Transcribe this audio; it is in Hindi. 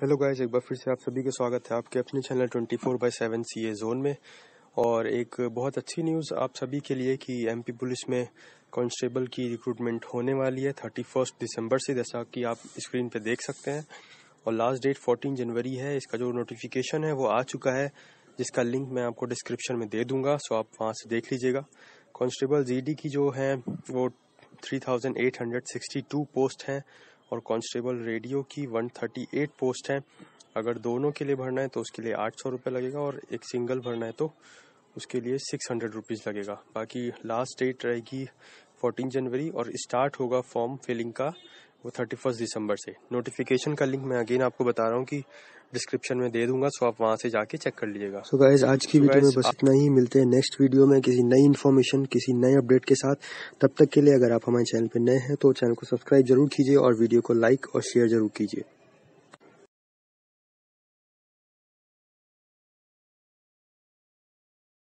हेलो गाइस एक बार फिर से आप सभी का स्वागत है आपके अपने channel 24 four by seven C A zone में और एक बहुत अच्छी न्यूज़ आप सभी के लिए कि एमपी पुलिस में कांस्टेबल की रिक्रूटमेंट होने वाली है थर्टी फर्स्ट दिसंबर से जैसा कि आप स्क्रीन पे देख सकते हैं और लास्ट डेट 14 जनवरी है इसका जो नोटिफिकेशन है वो आ चुका है जिसका लिंक मैं आपको डिस्क्रिप्शन में दे दूंगा सो आप वहाँ से देख लीजिएगा कांस्टेबल जीडी की जो है वो थ्री पोस्ट हैं और कांस्टेबल रेडियो की 138 पोस्ट है अगर दोनों के लिए भरना है तो उसके लिए आठ सौ रुपये लगेगा और एक सिंगल भरना है तो उसके लिए सिक्स हंड्रेड रुपीज़ लगेगा बाकी लास्ट डेट रहेगी फोर्टीन जनवरी और स्टार्ट होगा फॉर्म फिलिंग का वो थर्टी फर्स्ट दिसंबर से नोटिफिकेशन का लिंक मैं अगेन आपको बता रहा हूँ कि डिस्क्रिप्शन में दे दूंगा सो आप वहाँ से जाके चेक कर लीजिएगा सो so गाइज आज की so वीडियो में बस इतना ही मिलते हैं नेक्स्ट वीडियो में किसी नई इन्फॉर्मेशन किसी नए अपडेट के साथ तब तक के लिए अगर आप हमारे चैनल पर नए हैं तो चैनल को सब्सक्राइब जरूर कीजिए और वीडियो को लाइक और शेयर जरूर कीजिए